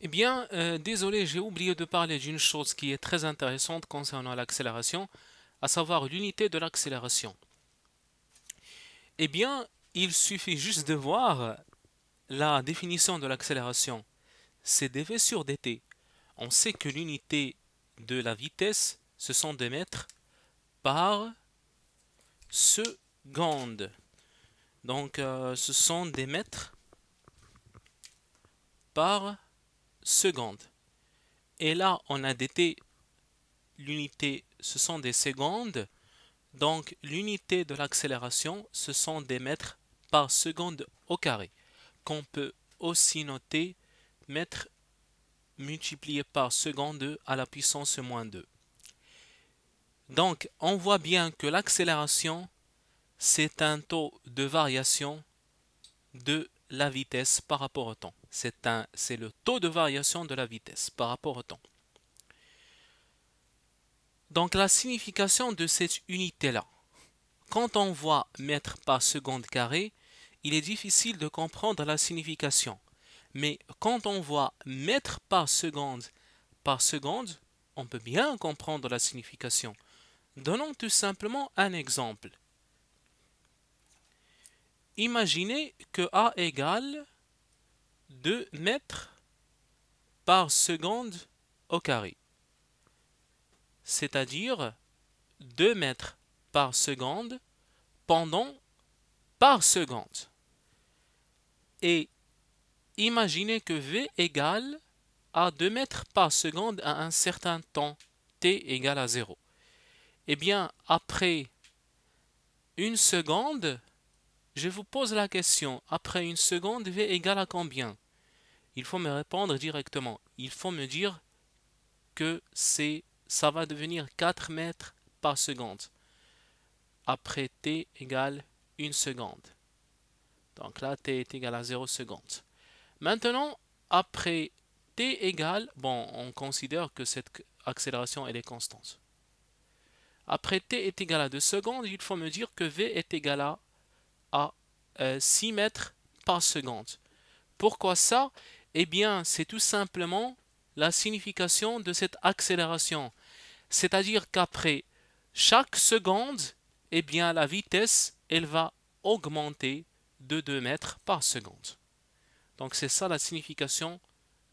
Eh bien, euh, désolé, j'ai oublié de parler d'une chose qui est très intéressante concernant l'accélération, à savoir l'unité de l'accélération. Eh bien, il suffit juste de voir la définition de l'accélération. C'est dv sur dt. On sait que l'unité de la vitesse, ce sont des mètres par seconde. Donc, euh, ce sont des mètres par seconde secondes. Et là, on a dété l'unité, ce sont des secondes. Donc, l'unité de l'accélération, ce sont des mètres par seconde au carré, qu'on peut aussi noter mètres multiplié par seconde à la puissance moins 2. Donc, on voit bien que l'accélération, c'est un taux de variation de la vitesse par rapport au temps. C'est le taux de variation de la vitesse par rapport au temps. Donc la signification de cette unité-là, quand on voit mètre par seconde carré, il est difficile de comprendre la signification. Mais quand on voit mètre par seconde par seconde, on peut bien comprendre la signification. Donnons tout simplement un exemple imaginez que A égale 2 mètres par seconde au carré. C'est-à-dire 2 mètres par seconde pendant par seconde. Et imaginez que V égale à 2 mètres par seconde à un certain temps, t égale à 0. Eh bien, après une seconde, je vous pose la question, après une seconde, V égale à combien Il faut me répondre directement. Il faut me dire que c'est ça va devenir 4 mètres par seconde. Après T égale une seconde. Donc là, T est égal à 0 seconde. Maintenant, après T égale, bon, on considère que cette accélération, elle est constante. Après T est égal à 2 secondes, il faut me dire que V est égal à à 6 euh, mètres par seconde. Pourquoi ça Eh bien, c'est tout simplement la signification de cette accélération. C'est-à-dire qu'après chaque seconde, eh bien, la vitesse, elle va augmenter de 2 mètres par seconde. Donc c'est ça la signification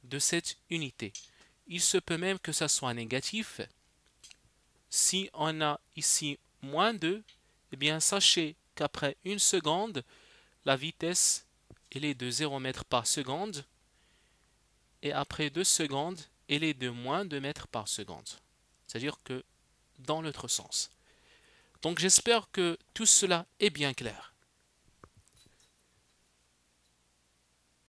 de cette unité. Il se peut même que ça soit négatif. Si on a ici moins 2, eh bien sachez qu'après une seconde, la vitesse est de 0 mètre par seconde et après deux secondes, elle est de moins 2 mètres par seconde. C'est-à-dire que dans l'autre sens. Donc j'espère que tout cela est bien clair.